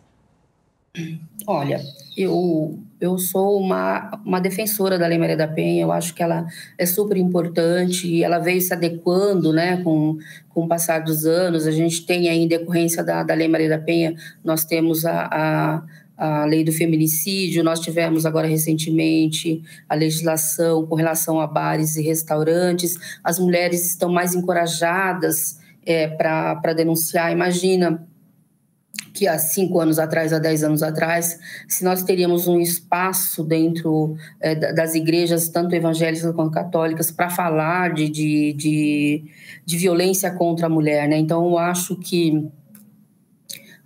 Olha, eu, eu sou uma, uma defensora da Lei Maria da Penha, eu acho que ela é super importante e ela veio se adequando né, com, com o passar dos anos. A gente tem aí, em decorrência da, da Lei Maria da Penha, nós temos a, a a lei do feminicídio, nós tivemos agora recentemente a legislação com relação a bares e restaurantes, as mulheres estão mais encorajadas é, para denunciar. Imagina que há cinco anos atrás, há dez anos atrás, se nós teríamos um espaço dentro é, das igrejas, tanto evangélicas quanto católicas, para falar de, de, de, de violência contra a mulher. Né? Então, eu acho que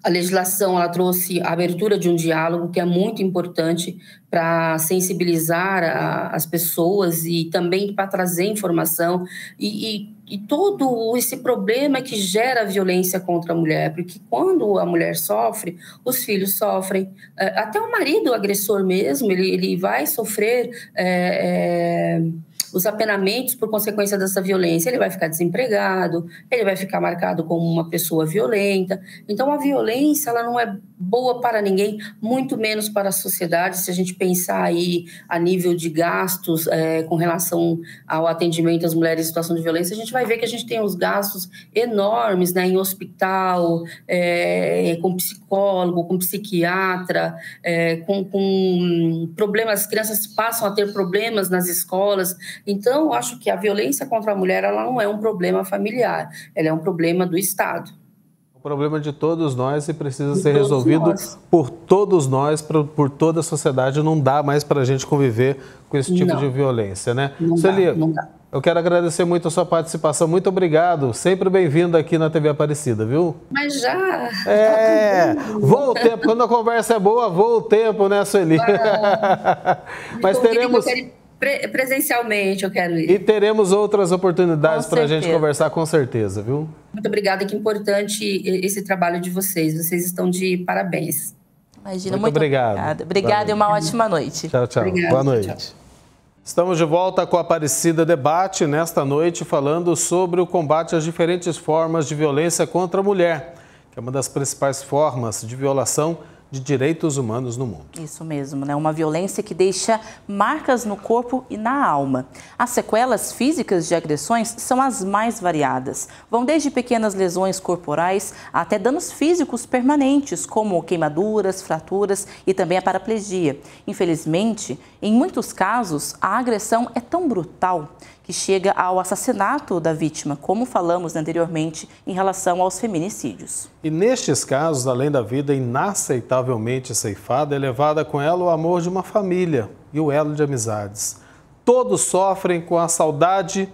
a legislação ela trouxe a abertura de um diálogo que é muito importante para sensibilizar a, as pessoas e também para trazer informação e, e, e, todo esse problema que gera violência contra a mulher, porque quando a mulher sofre, os filhos sofrem, é, até o marido o agressor mesmo, ele, ele vai sofrer. É, é, os apenamentos por consequência dessa violência, ele vai ficar desempregado, ele vai ficar marcado como uma pessoa violenta. Então a violência ela não é boa para ninguém, muito menos para a sociedade, se a gente pensar aí a nível de gastos é, com relação ao atendimento às mulheres em situação de violência, a gente vai ver que a gente tem os gastos enormes né, em hospital, é, com psicólogo, com psiquiatra, é, com, com problemas, as crianças passam a ter problemas nas escolas, então acho que a violência contra a mulher ela não é um problema familiar, ela é um problema do Estado problema de todos nós e precisa de ser resolvido nós. por todos nós, por, por, toda a sociedade. Não dá mais para a gente conviver com esse tipo não. de violência, né? Não Celia, dá, não dá. eu quero agradecer muito a sua participação. Muito obrigado. Sempre bem-vindo aqui na TV Aparecida, viu? Mas já. É. Tá o tempo. Quando a conversa é boa, vou o tempo, né, Celia? *laughs* Mas teremos presencialmente, eu quero ir. E teremos outras oportunidades para a gente conversar, com certeza, viu? Muito obrigada, que importante esse trabalho de vocês. Vocês estão de parabéns. Imagina, muito, muito obrigado. obrigada. Obrigada e uma ótima noite. Tchau, tchau. Boa noite. tchau. Estamos de volta com a Aparecida Debate, nesta noite, falando sobre o combate às diferentes formas de violência contra a mulher, que é uma das principais formas de violação de direitos humanos no mundo. Isso mesmo, né? Uma violência que deixa marcas no corpo e na alma. As sequelas físicas de agressões são as mais variadas. Vão desde pequenas lesões corporais até danos físicos permanentes, como queimaduras, fraturas e também a paraplegia. Infelizmente, em muitos casos, a agressão é tão brutal que chega ao assassinato da vítima, como falamos anteriormente em relação aos feminicídios. E nestes casos, além da vida inaceitavelmente ceifada, é levada com ela o amor de uma família e o elo de amizades. Todos sofrem com a saudade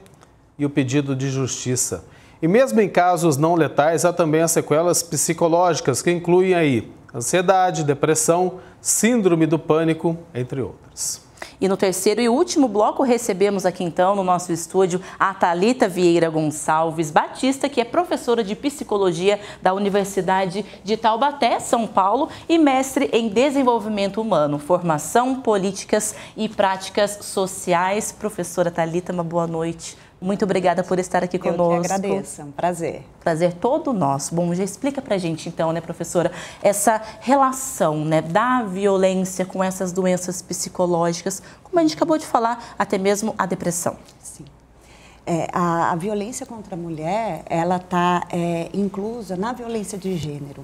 e o pedido de justiça. E mesmo em casos não letais, há também as sequelas psicológicas, que incluem aí ansiedade, depressão, síndrome do pânico, entre outras. E no terceiro e último bloco recebemos aqui então no nosso estúdio a Thalita Vieira Gonçalves Batista, que é professora de psicologia da Universidade de Taubaté, São Paulo, e mestre em desenvolvimento humano, formação, políticas e práticas sociais. Professora Thalita, uma boa noite. Muito obrigada por estar aqui conosco. Eu que agradeço, é um prazer. Prazer todo nosso. Bom, já explica pra gente então, né, professora, essa relação, né, da violência com essas doenças psicológicas, como a gente acabou de falar, até mesmo a depressão. Sim. É, a, a, violência contra a mulher, ela está é, inclusa na violência de gênero.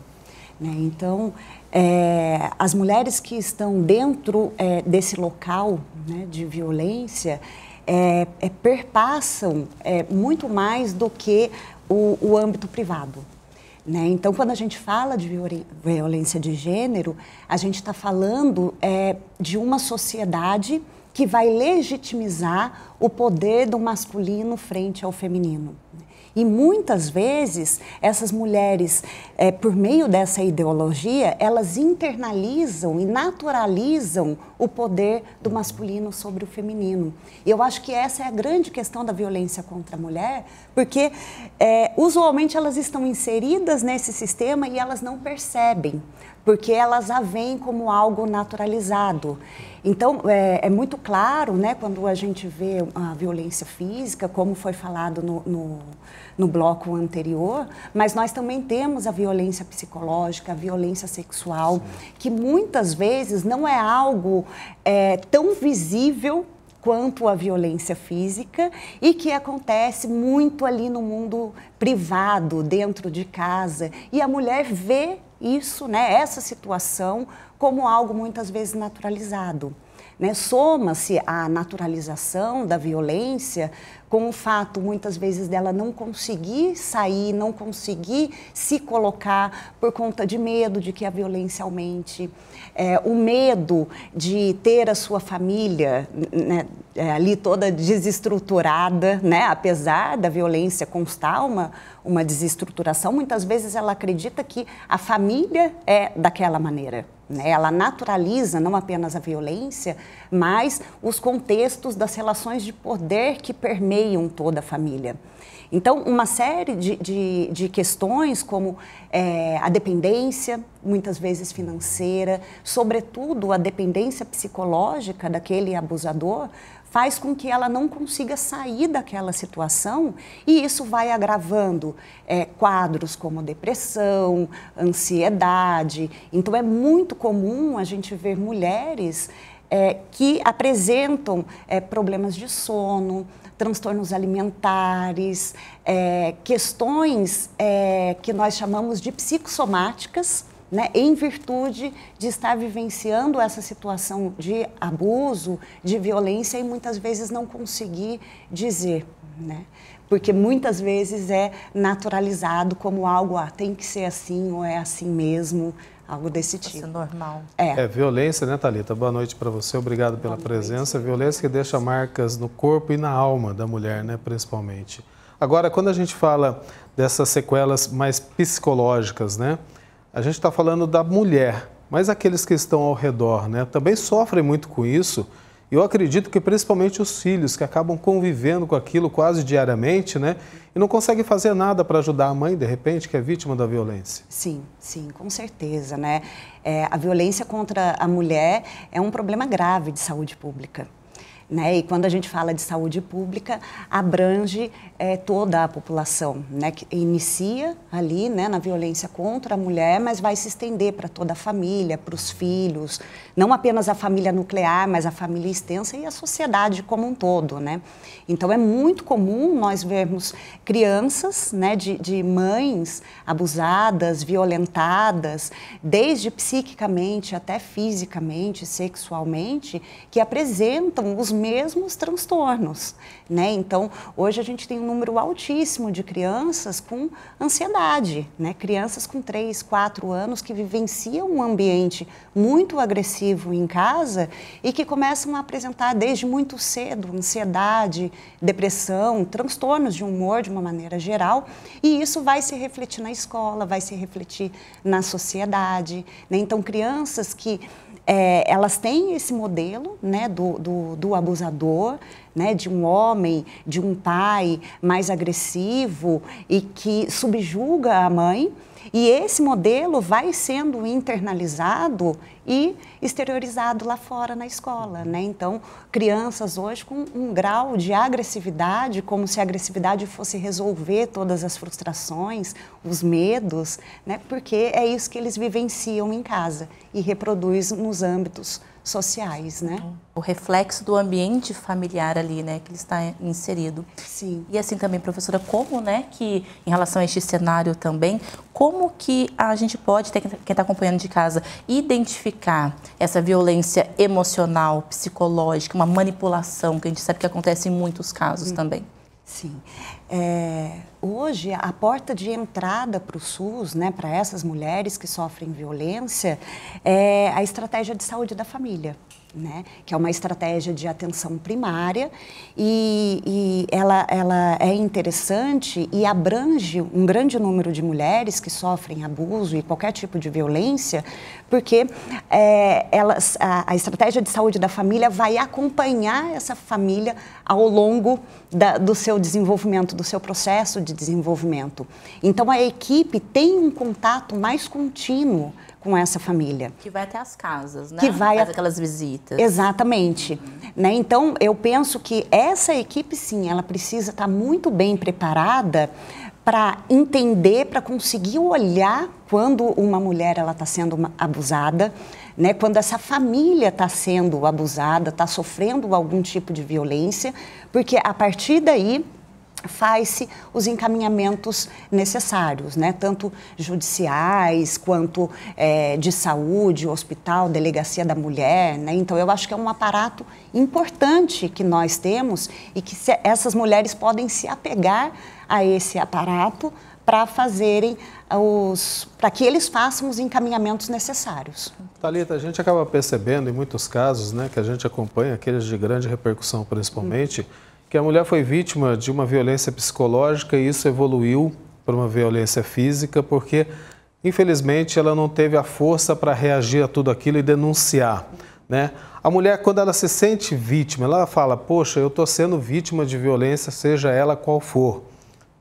Né? Então, é, as mulheres que estão dentro é, desse local né, de violência, é, é, perpassam é, muito mais do que o, o âmbito privado. Né? Então, quando a gente fala de violência de gênero, a gente está falando é, de uma sociedade que vai legitimizar o poder do masculino frente ao feminino. Né? E muitas vezes essas mulheres, é, por meio dessa ideologia, elas internalizam e naturalizam o poder do masculino sobre o feminino. E eu acho que essa é a grande questão da violência contra a mulher, porque é, usualmente elas estão inseridas nesse sistema e elas não percebem, porque elas a veem como algo naturalizado. Então, é, é, muito claro, né, quando a gente vê a violência física, como foi falado no, no no bloco anterior, mas nós também temos a violência psicológica, a violência sexual, Sim. que muitas vezes não é algo é, tão visível quanto a violência física e que acontece muito ali no mundo privado, dentro de casa. E a mulher vê isso, né, essa situação, como algo muitas vezes naturalizado. Né? Soma-se a naturalização da violência com o fato, muitas vezes, dela não conseguir sair, não conseguir se colocar por conta de medo de que a violência aumente, é, o medo de ter a sua família né, é, ali toda desestruturada, né? apesar da violência constar uma, uma desestruturação, muitas vezes ela acredita que a família é daquela maneira. Né? Ela naturaliza não apenas a violência, mas os contextos das relações de poder que permeiam toda a família. Então, uma série de, de, de questões como é, a dependência, muitas vezes financeira, sobretudo a dependência psicológica daquele abusador, faz com que ela não consiga sair daquela situação e isso vai agravando é, quadros como depressão, ansiedade. Então é muito comum a gente ver mulheres é, que apresentam é, problemas de sono, transtornos alimentares, é, questões é, que nós chamamos de psicossomáticas né, em virtude de estar vivenciando essa situação de abuso, de violência e muitas vezes não conseguir dizer, né? Porque muitas vezes é naturalizado como algo, ah, tem que ser assim ou é assim mesmo, algo desse tipo. Isso é tipo. normal. É. é violência, né, Thalita? Boa noite para você, obrigado pela Boa presença. Noite. Violência que deixa marcas no corpo e na alma da mulher, né, principalmente. Agora, quando a gente fala dessas sequelas mais psicológicas, né? a gente está falando da mulher, mas aqueles que estão ao redor né, também sofrem muito com isso. Eu acredito que principalmente os filhos que acabam convivendo com aquilo quase diariamente, né? E não conseguem fazer nada para ajudar a mãe, de repente, que é vítima da violência. Sim, sim, com certeza, né? É, a violência contra a mulher é um problema grave de saúde pública. Né? E quando a gente fala de saúde pública, abrange é, toda a população, né? que inicia ali né, na violência contra a mulher, mas vai se estender para toda a família, para os filhos, não apenas a família nuclear, mas a família extensa e a sociedade como um todo. Né? Então é muito comum nós vermos crianças né, de, de mães abusadas, violentadas, desde psiquicamente até fisicamente, sexualmente, que apresentam os mesmos transtornos, né? Então, hoje a gente tem um número altíssimo de crianças com ansiedade, né? Crianças com 3, 4 anos que vivenciam um ambiente muito agressivo em casa e que começam a apresentar desde muito cedo ansiedade, depressão, transtornos de humor de uma maneira geral, e isso vai se refletir na escola, vai se refletir na sociedade, né? Então, crianças que é, elas têm esse modelo né, do, do, do, abusador, né, de um homem, de um pai mais agressivo e que subjuga a mãe. E esse modelo vai sendo internalizado e exteriorizado lá fora na escola, né? Então, crianças hoje com um grau de agressividade, como se a agressividade fosse resolver todas as frustrações, os medos, né? Porque é isso que eles vivenciam em casa e reproduzem nos âmbitos sociais, né? O reflexo do ambiente familiar ali, né, que ele está inserido. Sim. E assim também, professora, como, né, que em relação a este cenário também, como que a gente pode, ter, quem está acompanhando de casa, identificar essa violência emocional, psicológica, uma manipulação, que a gente sabe que acontece em muitos casos Sim. Uhum. também? Sim. É, hoje a porta de entrada para o SUS, né, para essas mulheres que sofrem violência, é a estratégia de saúde da família. Né? que é uma estratégia de atenção primária e, e ela, ela é interessante e abrange um grande número de mulheres que sofrem abuso e qualquer tipo de violência porque é, elas, a, a, estratégia de saúde da família vai acompanhar essa família ao longo da, do seu desenvolvimento, do seu processo de desenvolvimento. Então, a equipe tem um contato mais contínuo com essa família. Que vai até as casas, né? Que vai Faz aquelas visitas. Exatamente. Uhum. Né? Então, eu penso que essa equipe, sim, ela precisa estar muito bem preparada para entender, para conseguir olhar quando uma mulher ela está sendo abusada, né? Quando essa família está sendo abusada, está sofrendo algum tipo de violência, porque a partir daí faz-se os encaminhamentos necessários, né? tanto judiciais quanto é, de saúde, hospital, delegacia da mulher. Né? Então, eu acho que é um aparato importante que nós temos e que se, essas mulheres podem se apegar a esse aparato para fazerem ah, os para que eles façam os encaminhamentos necessários. Talita, a gente acaba percebendo em muitos casos, né, que a gente acompanha aqueles de grande repercussão, principalmente, hum. que a mulher foi vítima de uma violência psicológica e isso evoluiu para uma violência física, porque infelizmente ela não teve a força para reagir a tudo aquilo e denunciar, né? A mulher, quando ela se sente vítima, ela fala: Poxa, eu estou sendo vítima de violência, seja ela qual for.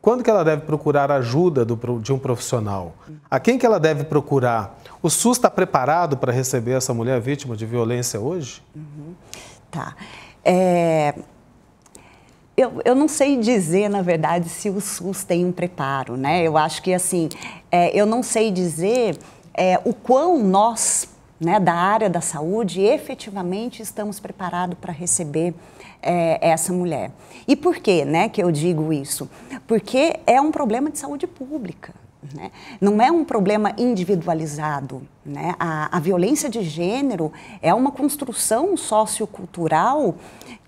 Quando que ela deve procurar ajuda do, de um profissional? A quem que ela deve procurar? O SUS está preparado para receber essa mulher vítima de violência hoje? Uhum. Tá. É... Eu, eu não sei dizer, na verdade, se o SUS tem um preparo, né? Eu acho que, assim, é, eu não sei dizer é, o quão nós né, da área da saúde, efetivamente estamos preparados para receber é, essa mulher. E por que, né, que eu digo isso? Porque é um problema de saúde pública. Né? Não é um problema individualizado. Né? A, a, violência de gênero é uma construção sociocultural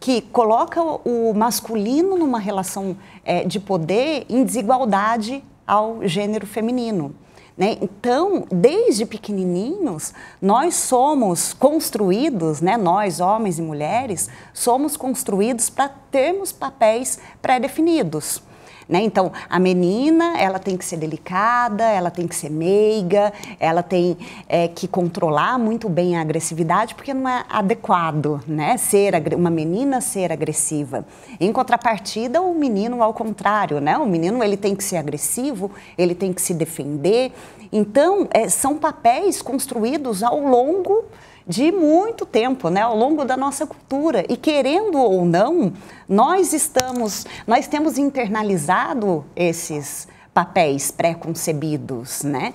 que coloca o, o masculino numa relação é, de poder em desigualdade ao gênero feminino. Né? Então, desde pequenininhos, nós somos construídos, né? nós, homens e mulheres, somos construídos para termos papéis pré-definidos. Né? Então, a menina, ela tem que ser delicada, ela tem que ser meiga, ela tem é, que controlar muito bem a agressividade, porque não é adequado, né? Ser uma menina ser agressiva. Em contrapartida, o menino ao contrário, né? O menino, ele tem que ser agressivo, ele tem que se defender. Então, é, são papéis construídos ao longo de muito tempo, né, ao longo da nossa cultura. E querendo ou não, nós estamos, nós temos internalizado esses papéis pré-concebidos, né?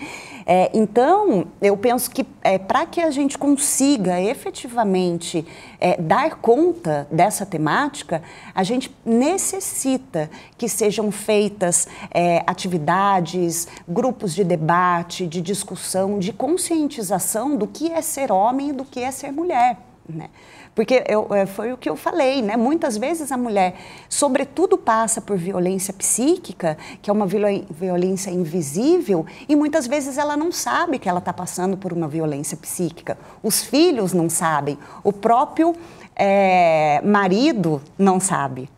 É, então, eu penso que é, para que a gente consiga efetivamente é, dar conta dessa temática, a gente necessita que sejam feitas é, atividades, grupos de debate, de discussão, de conscientização do que é ser homem e do que é ser mulher. Né? Porque eu, é, foi o que eu falei, né? Muitas vezes a mulher, sobretudo, passa por violência psíquica, que é uma violência invisível, e muitas vezes ela não sabe que ela está passando por uma violência psíquica. Os filhos não sabem, o próprio é, marido não sabe.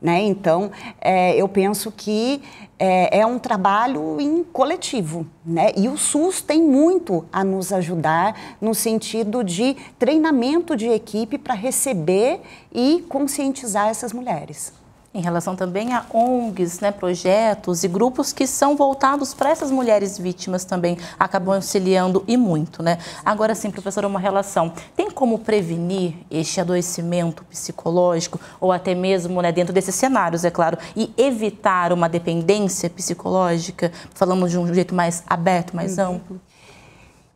Né? Então, é, eu penso que é, é, um trabalho em coletivo, né? E o SUS tem muito a nos ajudar no sentido de treinamento de equipe para receber e conscientizar essas mulheres. Em relação também a ONGs, né, projetos e grupos que são voltados para essas mulheres vítimas também, acabam auxiliando e muito, né? Agora sim, professora, uma relação. Tem como prevenir este adoecimento psicológico ou até mesmo, né, dentro desses cenários, é claro, e evitar uma dependência psicológica? Falamos de um jeito mais aberto, mais uhum. amplo.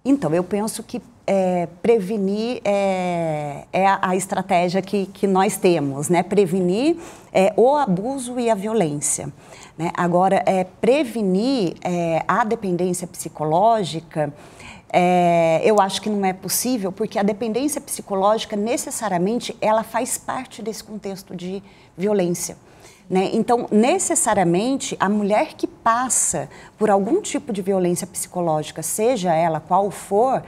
Então, eu penso que é, prevenir é, é a, a, estratégia que, que nós temos, né? Prevenir é, o abuso e a violência. Né? Agora, é, prevenir é, a dependência psicológica, é, eu acho que não é possível, porque a dependência psicológica necessariamente ela faz parte desse contexto de violência. Né? Então, necessariamente, a mulher que passa por algum tipo de violência psicológica, seja ela qual for,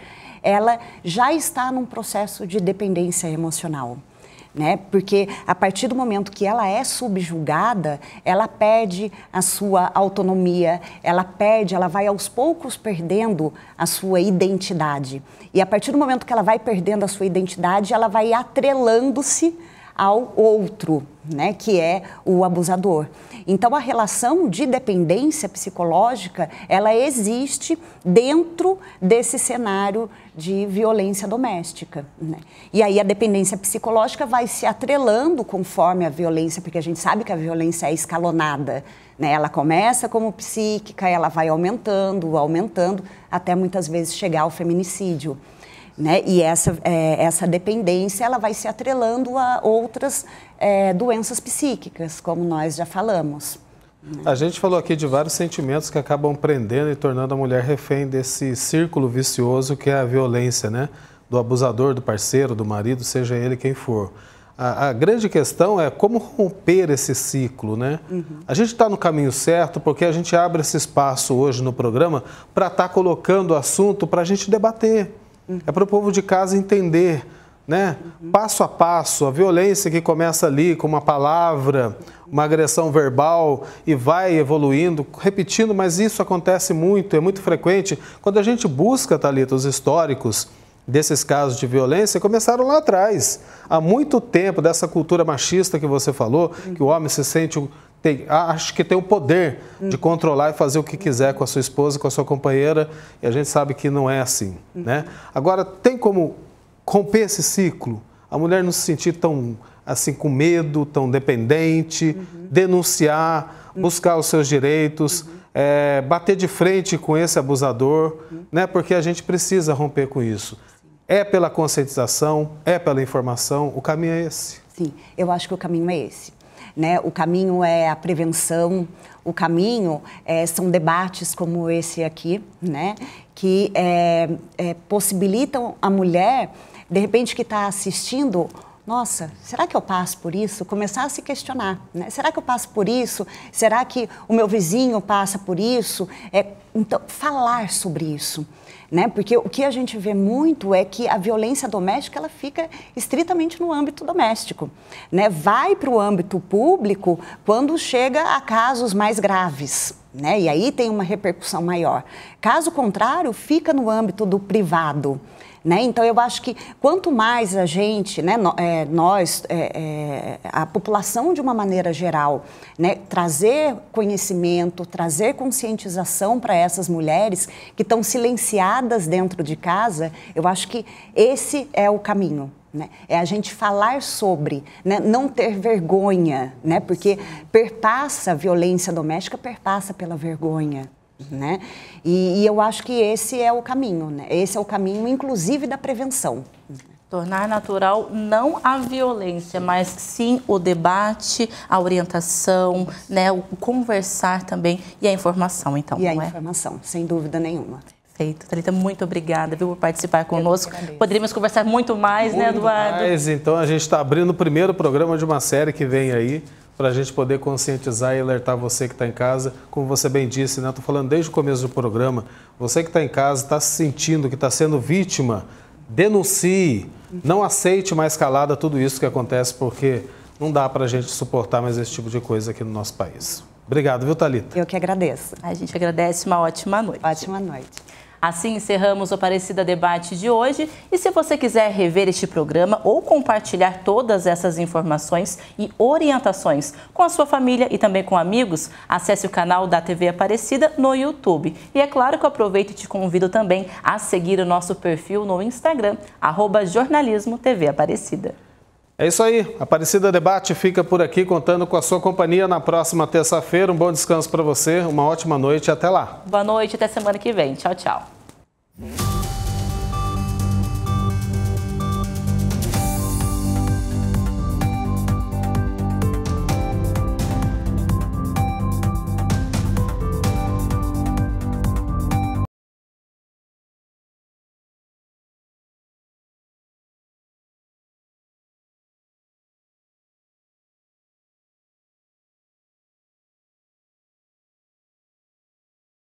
ela já está num processo de dependência emocional. Né? Porque a partir do momento que ela é subjugada, ela perde a sua autonomia, ela perde, ela vai aos poucos perdendo a sua identidade. E a partir do momento que ela vai perdendo a sua identidade, ela vai atrelando-se ao outro, né, que é o abusador. Então a relação de dependência psicológica, ela existe dentro desse cenário de violência doméstica. Né? E aí a dependência psicológica vai se atrelando conforme a violência, porque a gente sabe que a violência é escalonada. Né? Ela começa como psíquica, ela vai aumentando, aumentando, até muitas vezes chegar ao feminicídio. Né? E essa, é, essa dependência ela vai se atrelando a outras é, doenças psíquicas, como nós já falamos. Né? A gente falou aqui de vários sentimentos que acabam prendendo e tornando a mulher refém desse círculo vicioso que é a violência, né? Do abusador, do parceiro, do marido, seja ele quem for. A, a grande questão é como romper esse ciclo, né? Uhum. A gente está no caminho certo porque a gente abre esse espaço hoje no programa para estar tá colocando o assunto para a gente debater Uhum. É para o povo de casa entender, né? Uhum. Passo a passo, a violência que começa ali com uma palavra, uma agressão verbal e vai evoluindo, repetindo, mas isso acontece muito, é muito frequente. Quando a gente busca, Thalita, os históricos desses casos de violência começaram lá atrás, há muito tempo, dessa cultura machista que você falou, que o homem se sente tem, acho que tem o poder uhum. de controlar e fazer o que quiser com a sua esposa, com a sua companheira, e a gente sabe que não é assim. Uhum. Né? Agora, tem como romper esse ciclo? A mulher não se sentir tão assim com medo, tão dependente, uhum. denunciar, buscar os seus direitos, é, bater de frente com esse abusador, né? porque a gente precisa romper com isso. É pela conscientização, é pela informação, o caminho é esse. Sim, eu acho que o caminho é esse. Né? O caminho é a prevenção, o caminho é, são debates como esse aqui, né? que é, é, possibilitam a mulher, de repente, que está assistindo nossa, será que eu passo por isso? Começar a se questionar, né? Será que eu passo por isso? Será que o meu vizinho passa por isso? É, então, falar sobre isso né? Porque o que a gente vê muito é que a violência doméstica ela fica estritamente no âmbito doméstico, né? Vai para o âmbito público quando chega a casos mais graves. Né? E aí tem uma repercussão maior. Caso contrário, fica no âmbito do privado. Né? Então, eu acho que quanto mais a gente, né, é, nós, é, é, a população de uma maneira geral, né, trazer conhecimento, trazer conscientização para essas mulheres que estão silenciadas dentro de casa, eu acho que esse é o caminho. Né? É a gente falar sobre, né? não ter vergonha, né? porque perpassa a violência doméstica, perpassa pela vergonha. Né? E, e, eu acho que esse é o caminho, né? esse é o caminho, inclusive, da prevenção. Tornar natural não a violência, mas sim o debate, a orientação, né? o conversar também e a informação, então. E a é? informação, sem dúvida nenhuma. Perfeito. Thalita, muito obrigada viu, por participar conosco. Poderíamos conversar muito mais, né, muito né, Eduardo? Mais. Então, a gente está abrindo o primeiro programa de uma série que vem aí para a gente poder conscientizar e alertar você que está em casa. Como você bem disse, né? Estou falando desde o começo do programa. Você que está em casa, está se sentindo que está sendo vítima, denuncie. Não aceite mais calada tudo isso que acontece, porque não dá para a gente suportar mais esse tipo de coisa aqui no nosso país. Obrigado, viu, Thalita? Eu que agradeço. A gente agradece. Uma ótima noite. Ótima noite. Assim encerramos o Aparecida Debate de hoje. E se você quiser rever este programa ou compartilhar todas essas informações e orientações com a sua família e também com amigos, acesse o canal da TV Aparecida no YouTube. E é claro que eu aproveito e te convido também a seguir o nosso perfil no Instagram, @jornalismo_tv_aparecida. TV Aparecida. É isso aí. Aparecida Debate fica por aqui contando com a sua companhia na próxima terça-feira. Um bom descanso para você, uma ótima noite até lá. Boa noite, até semana que vem. Tchau, tchau.